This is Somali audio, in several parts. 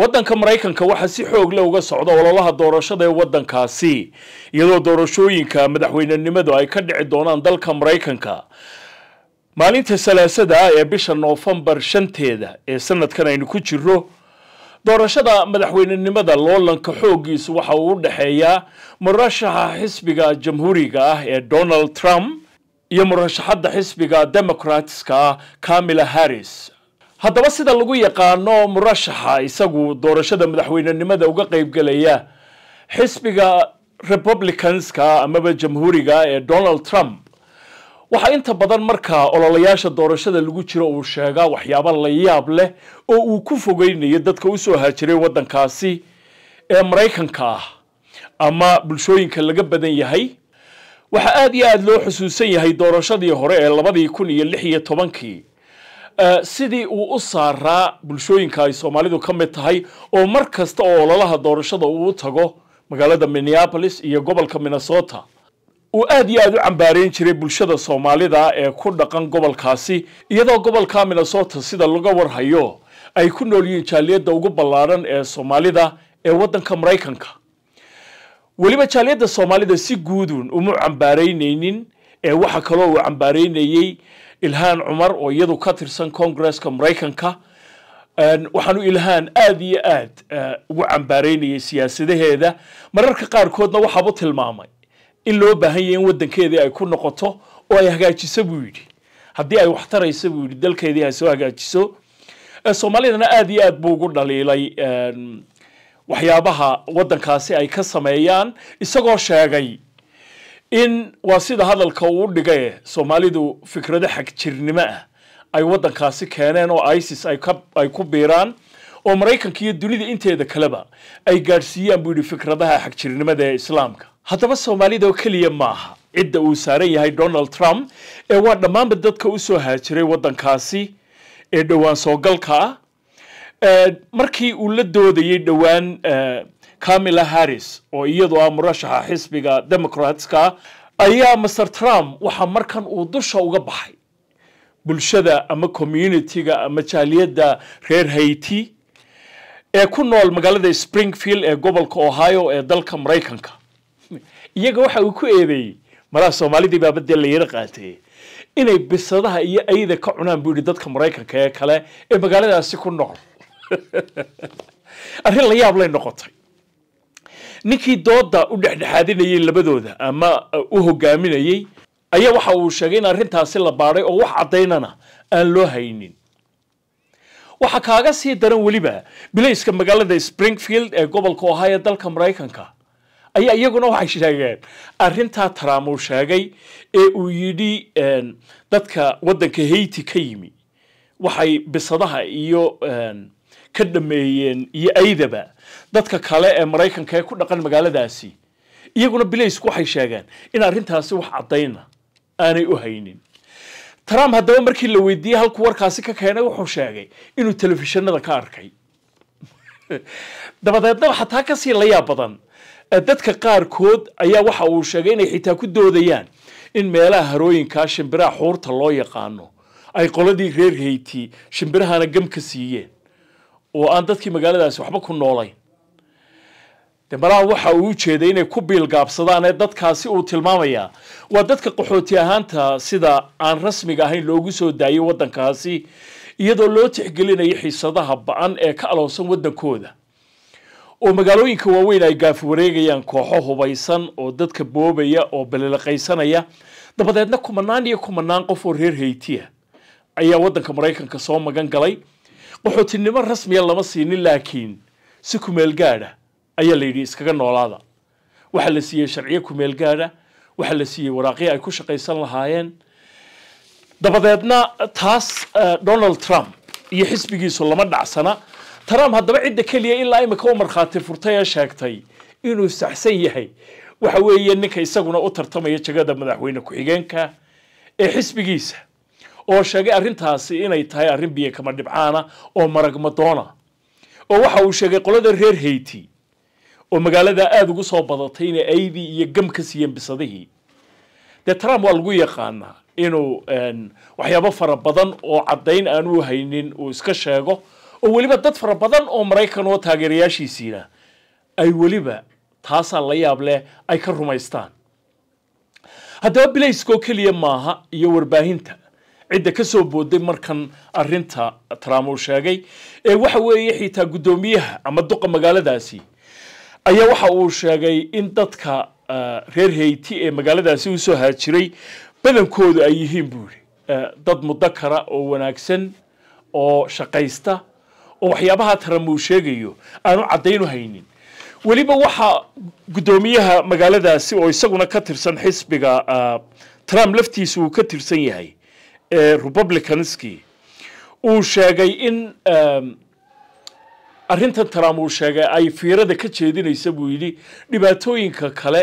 waddanka maraykanka waxaa si xoog le uga socda ololaha doorashada ee waddankaasi iyadoo doorashooyinka madaxweynenimadu ay ka dhici doonaan dalka maraykanka maalinta salaasada ee bisha noofembar shanteeda ee sanadkan aynu ku jiro doorashada madaxweynenimada loolanka xooggiisa waxa uu u dhexeeyaa murashaxa xisbiga jamhuuriga ah ee donald trump iyo murashaxadda xisbiga democratska ah camila harris haddaba sida lagu yaqaano murashaxa isagu doorashada madaxweynenimada uga qaybgelaya xisbiga republicanska amaba jamhuuriga ee donald trump waxaa inta badan marka ololayaasha doorashada lagu jiro uu sheegaa waxyaaba layaab leh oo uu ku fogeynayo dadka usoo haajiray waddankaasi ee maraykanka ah ama bulshooyinka laga badan yahay waxaa aad iyo aad loo xusuusan yahay doorashadii hore ee labadii kun iyo lix iyo tobankii Eh, sidii uu u saaraa bulshooyinka ay soomaalidu ka mid tahay oo mar kasta oo ololaha doorashada uu tago magaalada minneapolis iyo gobolka minnesota uu aad iyo aad u cambaarayn jiray bulshada soomaalida ee ku dhaqan gobolkaasi iyadoo gobolka minnesota sida laga warhayo ay ku nool yihiin jaaliyadda ugu ballaadhan ee soomaalida ee waddanka maraykanka weliba jaaliyadda soomaalida si guudun uma cambaaraynaynin ee waxa kaloo uu cambaaraynayey ilhaan cumar oo iyadu ka tirsan congresska maraykanka waxaanu ilhaan aad iyo aad eh, ugu cambaaraynayay siyaasadaheeda mararka qaarkoodna waxaabu tilmaamay in loo baahan yahay in waddankeedii ay ku noqoto oo ay hagaajiso buu yidhi haddii ay wax taraysa buu yidhi dalkeedii ha soo hagaajiso eh, soomaalidana aad iyo aad buu ugu dhaliilay waxyaabaha waddankaasi ay ka sameeyaan isagoo sheegay in waa sida hadalka uu dhigaye soomaalidu fikrado xag jirnimo ah ay waddankaasi keeneen oo isis ay ku biiraan oo maraykanka iyo dunida inteeda kaleba ay gaadhsiiyaan buu yidhi fikradaha xagjirnimada ee islaamka haddaba soomaalida oo keliya maaha cidda uu saaran yahay donald trump ee waa dhammaanba dadka usoo haajiray waddankaasi ee dhowaan soogalka ah markii uu la doodayay dhowaan camila harris oo iyadoo ah murashaxa xisbiga democratska ayaa master trump waxaa markan uu dusha uga baxay bulshada ama communityga ama jaaliyadda reer haiti ee ku nool magaalada springfield ee gobolka ohio ee dalka maraykanka iyaga waxa uu ku eedeeyey malaa soomaalidii baabadee la yaro qaatay inay bisadaha iyo ayda ka cunaan buu yihi dadka maraykanka ee kale ee magaaladaasi ku nool arrin la yaab lay noqotay ninkii dooda u dhexdhexaadinayay labadooda ama uh, u hogaaminayey ayaa waxa uu sheegay in arrintaasi la baadhay oo wax caddaynana aan loo haynin waxa kaaga sii daran weliba bilayska magaalada springfield ee gobolka ohio ee dalka maraykanka ayaa iyaguna waxay sheegeen arrintaa trump uu sheegay ee uu yidhi dadka waddanka hayti ka yimi waxay bisadaha iyo ka dhameeyeen iyo aydaba dadka kale ee maraykanka ee ku dhaqan magaaladaasi iyaguna bilaysku waxay sheegeen in arrintaasi wax caddayna aanay u haynin trump haddaba markii la weydiiyey halkuu warkaasi ka keenay wuxuu sheegay inuu telefishinada ka arkay dabadeedna waxaa taa ka badan dadka qaarkood ayaa waxa uu sheegay inay xitaa ku doodayaan in meelaha harooyinkaa shimbiraha xuurta loo yaqaano ay qoladii reer hayti shimbirahana gam ka siiyeen oo aan dadkii magaaladaasi waxba ku noolayn de waxa uu jeeday inay ku biilgaabsadaanee dadkaasi uu tilmaamayaa waa dadka qaxooti ahaanta sida aan rasmiga ahayn loogu soo daayay waddankaasi iyadoo loo tixgelinayo xiisadaha ba-an ee ka aloosan waddankooda oo magaalooyinka waaweyn ay gaaf wareegayaan kooxo hubaysan oo dadka boobaya oo balilaqaysanaya dabadeedna kumanaan iyo kumanaan qof oo reer haytiya ayaa waddanka maraykanka soo magan galay qaxootinimo rasmiya lama siinin laakiin si kumeel gaadha ayaa la yidhi iskaga noolaada waxaa la siiyey sharciyo kumeel gaadha waxaa la siiyey waraaqyo ay ku shaqaysan lahaayeen dabadeedna taas eh, donald trump iyo xisbigiisu lama dhacsana trump haddaba cidda keliya ilaa imika u markhaati furtay ee sheegtay inuu saxsan yahay waxa weeye ninka isaguna u tartamaya jagada madaxweyne ku-xigeenka ee xisbigiisa oo sheegay arrintaasi inay tahay arrin biyo kama dhibcaana oo maragmadoona oo waxa uu sheegay qolada reer hayti oo magaalada aada ugu soo badatay inay aydii iyo gam ka siiyeen bisadihii dee trump waa lagu yaqaanaa inuu waxyaabo fara badan oo caddayn aan u haynin uu iska sheego oo weliba dad fara badan oo maraykan oo taageerayaashiisiina ay weliba taasaa la yaab leh ay ka rumaystaan haddaba bilayskoo keliya maaha iyo warbaahinta cidda kasoo booday markan arinta trump uu sheegay ee waxa weeye xitaa guddoomiyaha ama duqa magaaladaasi ayaa waxa uu sheegay in dadka eh, reer hayti ee magaaladaasi usoo haajiray badankoodu ay yihiin buu yidhi eh, dad mudakara oo wanaagsan oo shaqaysta oo waxyaabaha taram uu sheegayo aanu caddayn u haynin weliba waxa guddoomiyaha magaaladaasi oo isaguna ka tirsan xisbiga eh, trump laftiisa uu ka tirsan yahay ee republicanskii uu sheegay in arrintan trump uu sheegay ay fiirada ka jeedinaysa buu yidhi dhibaatooyinka kale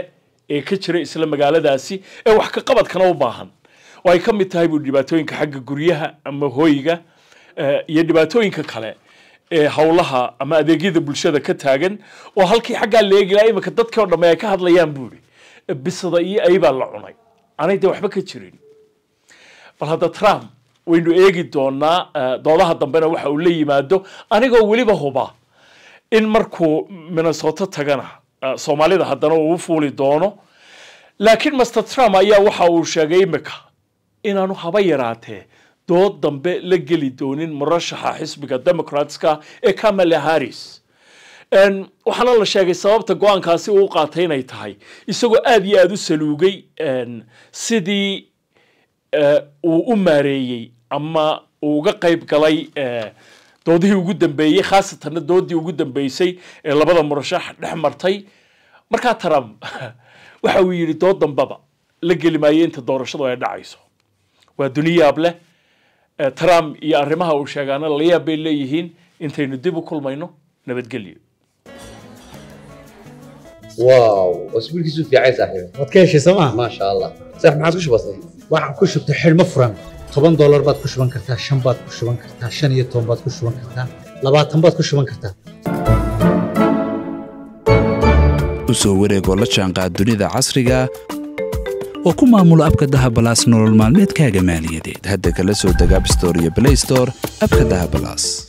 ee ka jira isla magaaladaasi ee wax ka qabadkana u baahan oo ay ka mid tahay buu dhibaatooyinka xagga guryaha ama hooyga iyo dhibaatooyinka kale ee howlaha ama adeegyada bulshada ka taagan oo halkii xaggaa leegilaa iminka dadkii o dhamme ay ka hadlayaan buuhi bisada iyo ayibaa la cunay aanay dee waxba ka jirin bal hadda trump waynu eegi doonaa eh, doodaha dambena waxa uu la yimaado anigoo weliba huba in markuu minnesota tagana eh, soomaalida haddana uu fuuli doono laakiin master trump ayaa waxa uu sheegay imika inaanu haba yaraatee dood dambe la geli doonin murashaxa xisbiga democratska ee kamala harris waxaana la sheegay sababta go-aankaasi uu qaatay inay tahay isagoo aada iyo aada u saluugay sidii uu u maareeyey ama uu uga qayb galay e, doodihii ugu dambeeyey khaasatanna doodii ugu dambeysay ee labada murashax dhex martay markaa trump waxa uu yidhi dood dambaba la geli maayo inta doorashadu ay dhacayso waa duniyaab leh e, trump iyo arrimaha uu sheegaana layaab bay leeyihiin intaynu dib u kulmayno nabadgelyo واو wasbiilkiisu fiicay saaxiib waad ka heshay soo ma maasha allah saaxiib maxaad ku shubatay waxaan ku shubtay xidhmo furan toban doolar baad ku shuban kartaa shan baad ku shuban kartaa shan iyo toban baad ku shuban kartaa labaatan baad ku shuban kartaa u wareegoo la jaanqaad dunida casriga ah oo ku maamulo abka dahabalaas nolol maalmeedkaaga maaliyadeed hadda kala soo deg abstore iyo blaystore abka dahabalaas